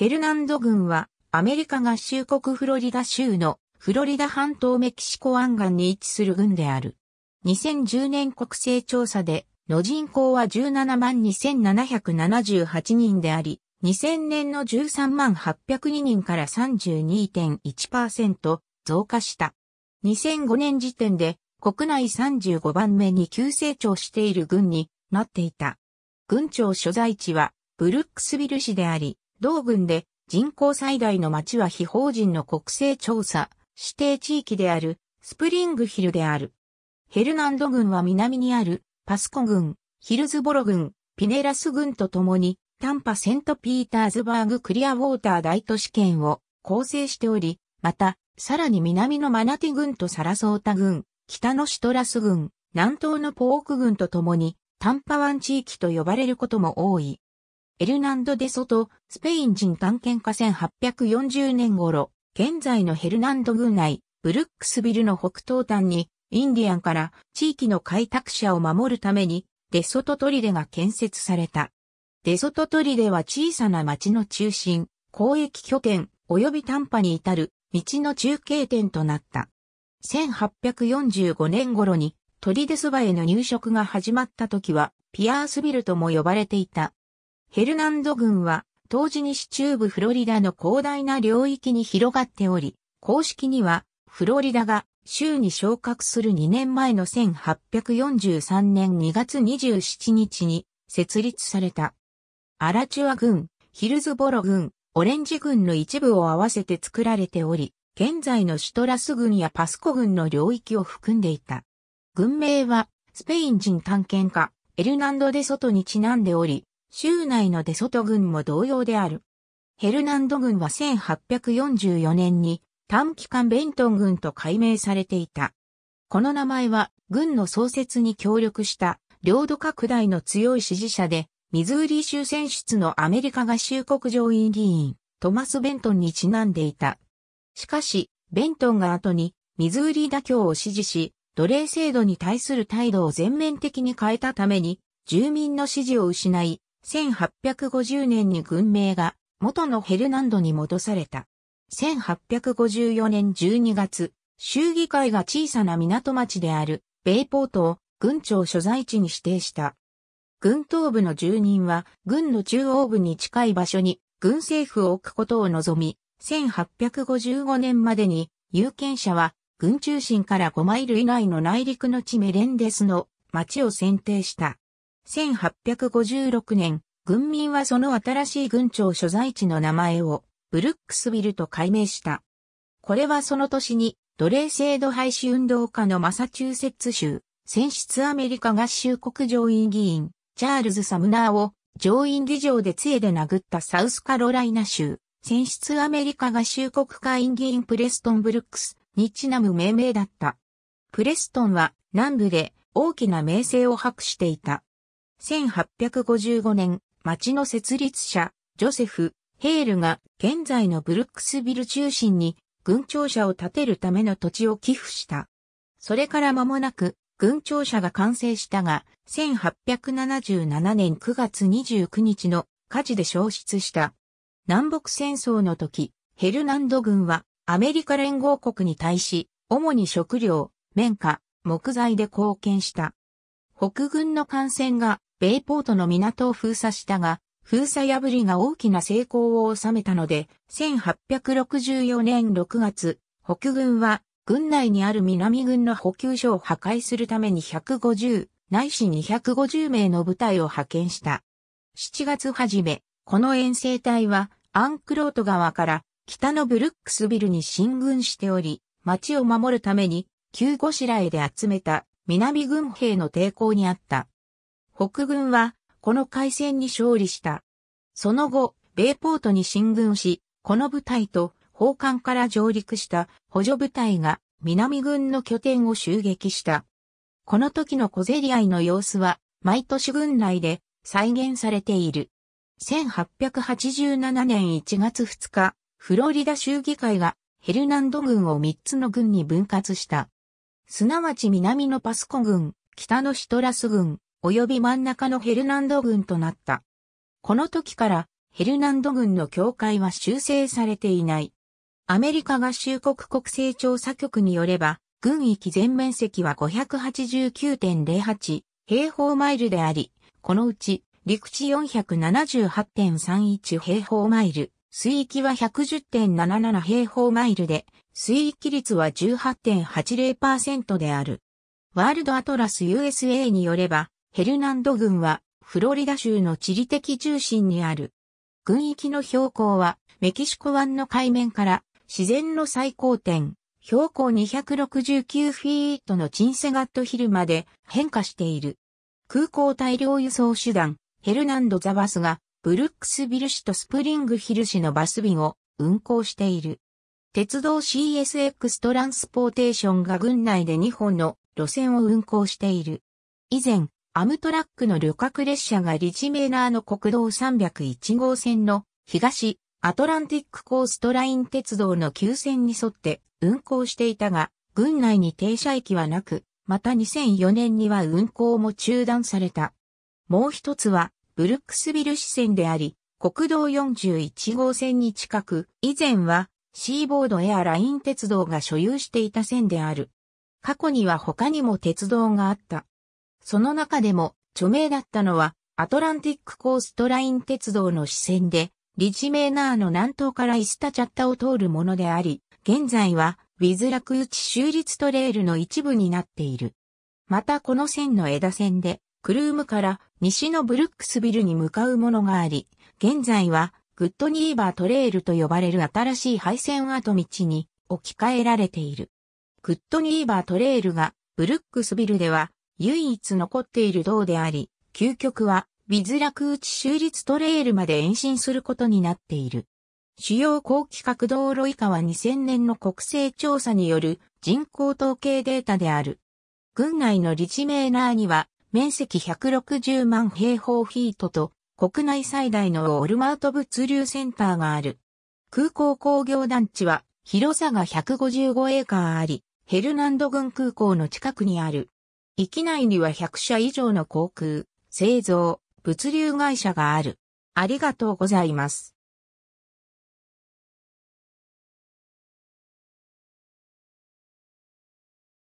ヘルナンド郡はアメリカ合衆国フロリダ州のフロリダ半島メキシコ湾岸に位置する郡である。2010年国勢調査での人口は17万2778人であり、2000年の13万802人から32.1%増加した。2005年時点で国内35番目に急成長している郡になっていた。郡庁所在地はブルックスビル市であり、同郡で人口最大の町は非法人の国勢調査指定地域であるスプリングヒルである。ヘルナンド郡は南にあるパスコ郡、ヒルズボロ郡、ピネラス郡とともにタンパセントピーターズバーグクリアウォーター大都市圏を構成しており、また、さらに南のマナティ郡とサラソータ郡、北のシトラス郡、南東のポーク郡とともに、タンパ湾地域と呼ばれることも多い。エルナンド・デ・ソト、スペイン人探検家1840年頃、現在のヘルナンド軍内、ブルックスビルの北東端に、インディアンから地域の開拓者を守るために、デソトトリデが建設された。デソトトリデは小さな町の中心、交易拠点、及び短波に至る、道の中継点となった。1845年頃に、トリデスバへの入植が始まった時は、ピアースビルとも呼ばれていた。ヘルナンド郡は、当時西中部フロリダの広大な領域に広がっており、公式には、フロリダが州に昇格する2年前の1843年2月27日に設立された。アラチュア郡、ヒルズボロ郡、オレンジ郡の一部を合わせて作られており、現在のシュトラス郡やパスコ郡の領域を含んでいた。軍名は、スペイン人探検家、エルナンド・デ・ソトにちなんでおり、州内のデソト軍も同様である。ヘルナンド軍は1844年に短期間ベントン軍と改名されていた。この名前は軍の創設に協力した領土拡大の強い支持者で、ミズーリ州選出のアメリカ合衆国上院議員、トマス・ベントンにちなんでいた。しかし、ベントンが後にミズーリ妥協を支持し、奴隷制度に対する態度を全面的に変えたために、住民の支持を失い、1850年に軍名が元のヘルナンドに戻された。1854年12月、州議会が小さな港町であるベイポートを軍庁所在地に指定した。軍東部の住人は軍の中央部に近い場所に軍政府を置くことを望み、1855年までに有権者は軍中心から5マイル以内の内陸の地メレンデスの町を選定した。1856年、軍民はその新しい軍庁所在地の名前をブルックスビルと改名した。これはその年に奴隷制度廃止運動家のマサチューセッツ州、選出アメリカ合衆国上院議員、チャールズ・サムナーを上院議場で杖で殴ったサウスカロライナ州、選出アメリカ合衆国会院議員プレストン・ブルックスにちなむ命名だった。プレストンは南部で大きな名声を博していた。1855年、町の設立者、ジョセフ・ヘールが現在のブルックスビル中心に軍庁舎を建てるための土地を寄付した。それから間もなく軍庁舎が完成したが、1877年9月29日の火事で消失した。南北戦争の時、ヘルナンド軍はアメリカ連合国に対し、主に食料、綿花、木材で貢献した。北軍の艦船が米ポートの港を封鎖したが、封鎖破りが大きな成功を収めたので、1864年6月、北軍は、軍内にある南軍の補給所を破壊するために150、ないし250名の部隊を派遣した。7月初め、この遠征隊は、アンクロート川から北のブルックスビルに進軍しており、町を守るために、旧しらへで集めた南軍兵の抵抗にあった。北軍は、この海戦に勝利した。その後、米ポートに進軍し、この部隊と、砲艦から上陸した補助部隊が、南軍の拠点を襲撃した。この時の小競り合いの様子は、毎年軍内で再現されている。1887年1月2日、フロリダ州議会がヘルナンド軍を3つの軍に分割した。すなわち南のパスコ軍、北のシトラス軍、及び真ん中のヘルナンド軍となった。この時からヘルナンド軍の境界は修正されていない。アメリカ合衆国国勢調査局によれば、軍域全面積は589.08平方マイルであり、このうち陸地478.31平方マイル、水域は110.77平方マイルで、水域率は18.80%である。ワールドアトラス USA によれば、ヘルナンド郡はフロリダ州の地理的中心にある。軍域の標高はメキシコ湾の海面から自然の最高点、標高269フィートのチンセガットヒルまで変化している。空港大量輸送手段、ヘルナンド・ザ・バスがブルックスビル市とスプリングヒル市のバス便を運行している。鉄道 CSX トランスポーテーションが郡内で2本の路線を運行している。以前、アムトラックの旅客列車がリジメーナーの国道301号線の東アトランティックコーストライン鉄道の急線に沿って運行していたが、軍内に停車駅はなく、また2004年には運行も中断された。もう一つは、ブルックスビル支線であり、国道41号線に近く、以前はシーボードエアライン鉄道が所有していた線である。過去には他にも鉄道があった。その中でも著名だったのはアトランティックコーストライン鉄道の支線でリチメーナーの南東からイスタチャッタを通るものであり、現在はウィズラクウチ州立トレールの一部になっている。またこの線の枝線でクルームから西のブルックスビルに向かうものがあり、現在はグッドニーバートレールと呼ばれる新しい廃線跡道に置き換えられている。グッドニーバートレールがブルックスビルでは唯一残っている道であり、究極は、ビズラ空地州立トレイルまで延伸することになっている。主要高規格道路以下は2000年の国勢調査による人口統計データである。郡内のリチメーナーには面積160万平方フィートと国内最大のオルマート物流センターがある。空港工業団地は広さが155エーカーあり、ヘルナンド郡空港の近くにある域内には100社以上の航空、製造、物流会社がある。ありがとうございます。